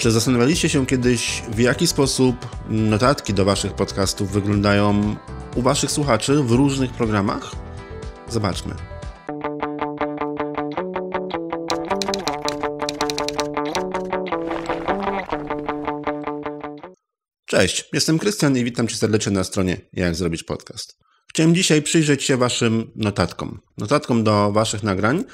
Czy zastanawialiście się kiedyś, w jaki sposób notatki do Waszych podcastów wyglądają u Waszych słuchaczy w różnych programach? Zobaczmy. Cześć, jestem Krystian i witam Cię serdecznie na stronie Jak Zrobić Podcast. Chciałem dzisiaj przyjrzeć się Waszym notatkom. Notatkom do Waszych nagrań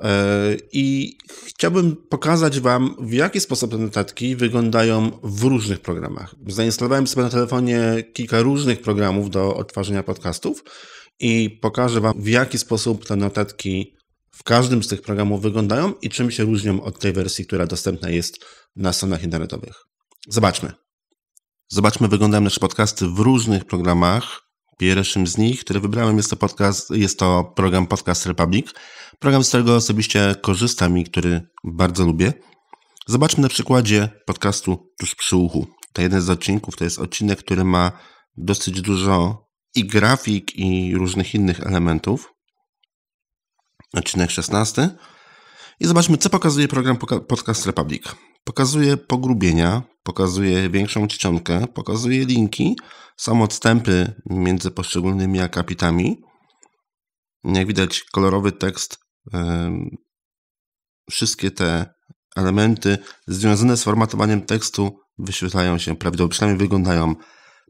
E, I chciałbym pokazać Wam, w jaki sposób te notatki wyglądają w różnych programach. Zainstalowałem sobie na telefonie kilka różnych programów do odtwarzania podcastów i pokażę Wam, w jaki sposób te notatki w każdym z tych programów wyglądają i czym się różnią od tej wersji, która dostępna jest na stronach internetowych. Zobaczmy. Zobaczmy, wyglądają nasze podcasty w różnych programach. Pierwszym z nich, który wybrałem, jest to, podcast, jest to program Podcast Republic. Program, z którego osobiście korzystam i który bardzo lubię. Zobaczmy na przykładzie podcastu Tuż przy uchu. To jeden z odcinków, to jest odcinek, który ma dosyć dużo i grafik, i różnych innych elementów. Odcinek 16. I zobaczmy, co pokazuje program Podcast Republic. Pokazuje pogrubienia, pokazuje większą czcionkę, pokazuje linki, są odstępy między poszczególnymi akapitami. Jak widać, kolorowy tekst, wszystkie te elementy związane z formatowaniem tekstu wyświetlają się prawidłowo, przynajmniej wyglądają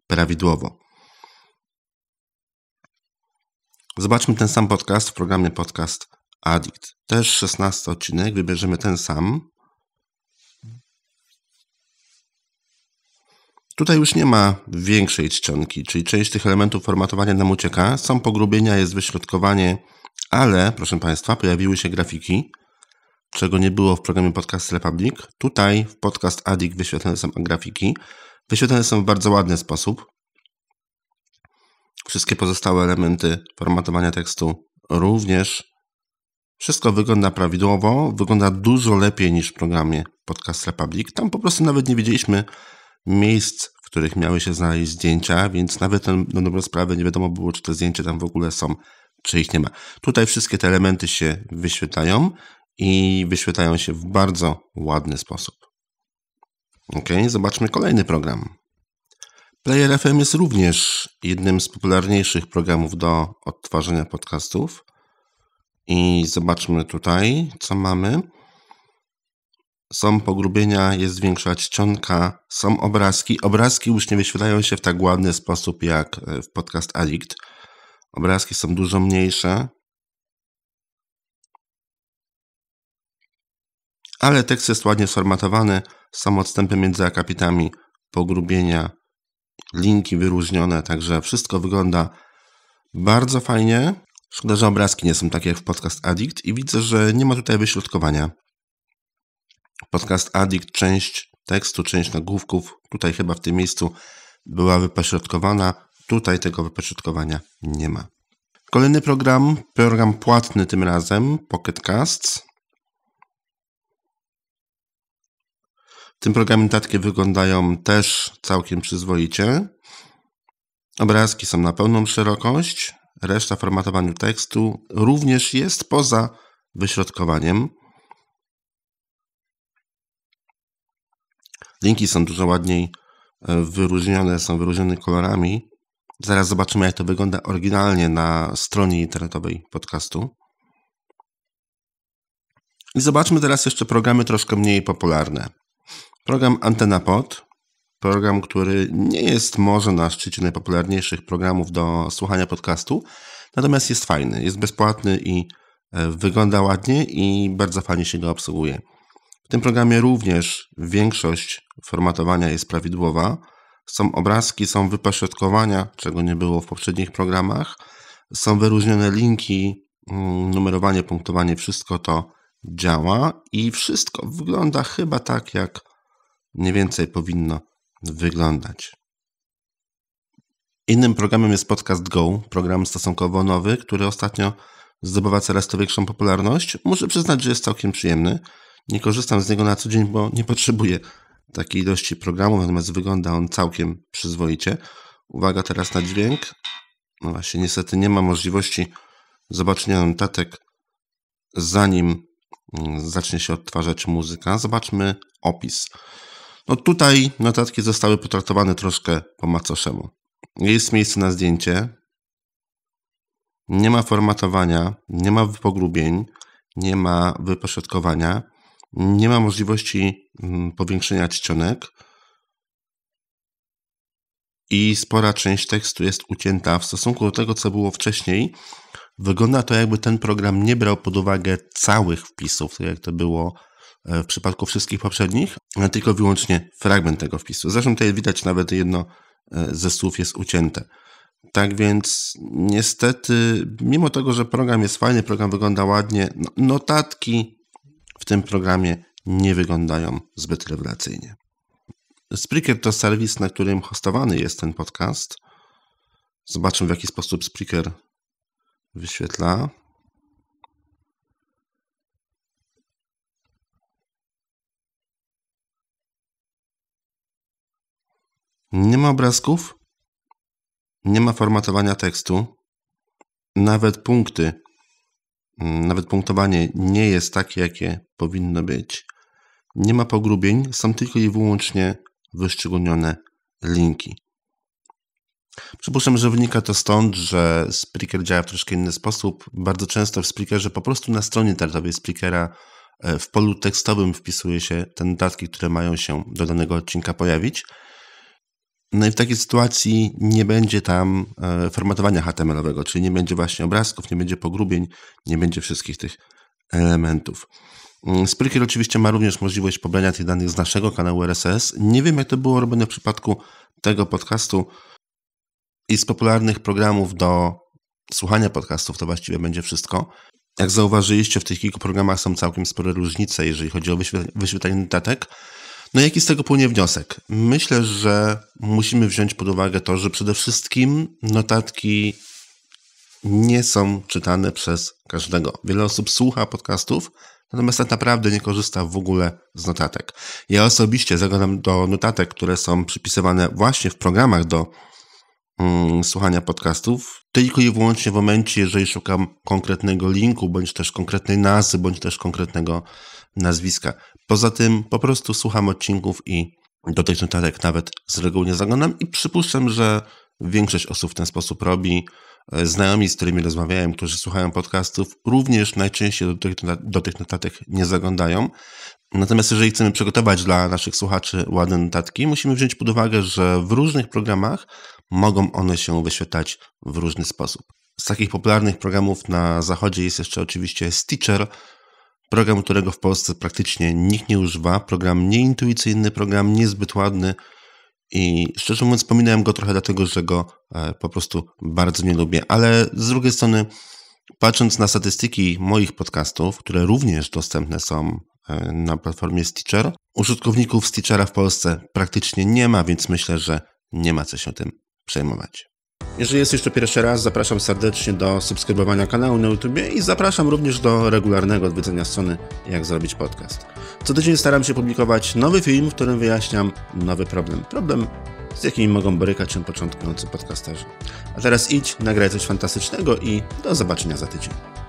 prawidłowo. Zobaczmy ten sam podcast w programie Podcast Addict. Też 16 odcinek, wybierzemy ten sam. Tutaj już nie ma większej czcionki, czyli część tych elementów formatowania nam ucieka. Są pogrubienia, jest wyśrodkowanie, ale, proszę Państwa, pojawiły się grafiki, czego nie było w programie Podcast Republic. Tutaj w Podcast Addict wyświetlane są grafiki. Wyświetlane są w bardzo ładny sposób. Wszystkie pozostałe elementy formatowania tekstu również. Wszystko wygląda prawidłowo, wygląda dużo lepiej niż w programie Podcast Republic. Tam po prostu nawet nie wiedzieliśmy, miejsc, w których miały się znaleźć zdjęcia, więc nawet na no, dobrą sprawę nie wiadomo było, czy te zdjęcia tam w ogóle są, czy ich nie ma. Tutaj wszystkie te elementy się wyświetlają i wyświetlają się w bardzo ładny sposób. Ok, zobaczmy kolejny program. Player FM jest również jednym z popularniejszych programów do odtwarzania podcastów. I zobaczmy tutaj, co mamy są pogrubienia, jest większa czcionka, są obrazki. Obrazki już nie wyświetlają się w tak ładny sposób jak e, w podcast Addict. Obrazki są dużo mniejsze. Ale tekst jest ładnie sformatowany, są odstępy między akapitami, pogrubienia, linki wyróżnione, także wszystko wygląda bardzo fajnie. Szkoda, że obrazki nie są takie jak w podcast Addict i widzę, że nie ma tutaj wyśrodkowania. Podcast Addict, część tekstu, część nagłówków, tutaj chyba w tym miejscu była wypośrodkowana, tutaj tego wypośrodkowania nie ma. Kolejny program, program płatny tym razem, Pocket Casts. W tym programie tatki wyglądają też całkiem przyzwoicie. Obrazki są na pełną szerokość, reszta formatowania formatowaniu tekstu również jest poza wyśrodkowaniem. linki są dużo ładniej e, wyróżnione, są wyróżnione kolorami. Zaraz zobaczymy, jak to wygląda oryginalnie na stronie internetowej podcastu. I zobaczmy teraz jeszcze programy troszkę mniej popularne. Program Antena Pod, program, który nie jest może na szczycie najpopularniejszych programów do słuchania podcastu, natomiast jest fajny, jest bezpłatny i e, wygląda ładnie i bardzo fajnie się go obsługuje. W tym programie również większość formatowania jest prawidłowa. Są obrazki, są wypośrodkowania, czego nie było w poprzednich programach. Są wyróżnione linki, mm, numerowanie, punktowanie, wszystko to działa i wszystko wygląda chyba tak, jak mniej więcej powinno wyglądać. Innym programem jest Podcast Go, program stosunkowo nowy, który ostatnio zdobywa coraz to większą popularność. Muszę przyznać, że jest całkiem przyjemny. Nie korzystam z niego na co dzień, bo nie potrzebuję takiej ilości programu, natomiast wygląda on całkiem przyzwoicie. Uwaga teraz na dźwięk. No właśnie, niestety nie ma możliwości zobaczenia notatek zanim mm, zacznie się odtwarzać muzyka. Zobaczmy opis. No tutaj notatki zostały potraktowane troszkę po macoszemu. Jest miejsce na zdjęcie. Nie ma formatowania, nie ma wypogrubień, nie ma wypośrodkowania. Nie ma możliwości mm, powiększenia czcionek. I spora część tekstu jest ucięta w stosunku do tego, co było wcześniej. Wygląda to, jakby ten program nie brał pod uwagę całych wpisów, tak jak to było e, w przypadku wszystkich poprzednich, tylko wyłącznie fragment tego wpisu. Zresztą tutaj widać nawet jedno e, ze słów jest ucięte. Tak więc niestety, mimo tego, że program jest fajny, program wygląda ładnie, no, notatki w tym programie nie wyglądają zbyt rewelacyjnie. Spreaker to serwis, na którym hostowany jest ten podcast. Zobaczmy, w jaki sposób Spreaker wyświetla. Nie ma obrazków, nie ma formatowania tekstu, nawet punkty Mm, nawet punktowanie nie jest takie, jakie powinno być. Nie ma pogrubień, są tylko i wyłącznie wyszczególnione linki. Przypuszczam, że wynika to stąd, że Spreaker działa w troszkę inny sposób. Bardzo często w Spreakerze po prostu na stronie startowej Spreakera e, w polu tekstowym wpisuje się te notatki, które mają się do danego odcinka pojawić. No i w takiej sytuacji nie będzie tam e, formatowania HTML-owego, czyli nie będzie właśnie obrazków, nie będzie pogrubień, nie będzie wszystkich tych elementów. Mm, Spreaker oczywiście ma również możliwość pobrania tych danych z naszego kanału RSS. Nie wiem, jak to było robione w przypadku tego podcastu i z popularnych programów do słuchania podcastów to właściwie będzie wszystko. Jak zauważyliście, w tych kilku programach są całkiem spore różnice, jeżeli chodzi o wyświetlanie notatek. No jaki z tego płynie wniosek? Myślę, że musimy wziąć pod uwagę to, że przede wszystkim notatki nie są czytane przez każdego. Wiele osób słucha podcastów, natomiast tak naprawdę nie korzysta w ogóle z notatek. Ja osobiście zaglądam do notatek, które są przypisywane właśnie w programach do Mm, słuchania podcastów, tylko i wyłącznie w momencie, jeżeli szukam konkretnego linku, bądź też konkretnej nazwy, bądź też konkretnego nazwiska. Poza tym po prostu słucham odcinków i do tych notatek nawet z reguły nie zaglądam i przypuszczam, że większość osób w ten sposób robi. E, znajomi, z którymi rozmawiałem, którzy słuchają podcastów, również najczęściej do tych, do tych notatek nie zaglądają. Natomiast jeżeli chcemy przygotować dla naszych słuchaczy ładne notatki, musimy wziąć pod uwagę, że w różnych programach mogą one się wyświetlać w różny sposób. Z takich popularnych programów na zachodzie jest jeszcze oczywiście Stitcher, program, którego w Polsce praktycznie nikt nie używa. Program nieintuicyjny, program niezbyt ładny i szczerze mówiąc, wspominałem go trochę dlatego, że go e, po prostu bardzo nie lubię. Ale z drugiej strony, patrząc na statystyki moich podcastów, które również dostępne są e, na platformie Stitcher, użytkowników Stitchera w Polsce praktycznie nie ma, więc myślę, że nie ma co się tym przejmować. Jeżeli jest jeszcze pierwszy raz, zapraszam serdecznie do subskrybowania kanału na YouTube i zapraszam również do regularnego odwiedzenia strony Jak zrobić podcast. Co tydzień staram się publikować nowy film, w którym wyjaśniam nowy problem. Problem, z jakimi mogą borykać się początkujący podcasterzy. A teraz idź, nagraj coś fantastycznego i do zobaczenia za tydzień.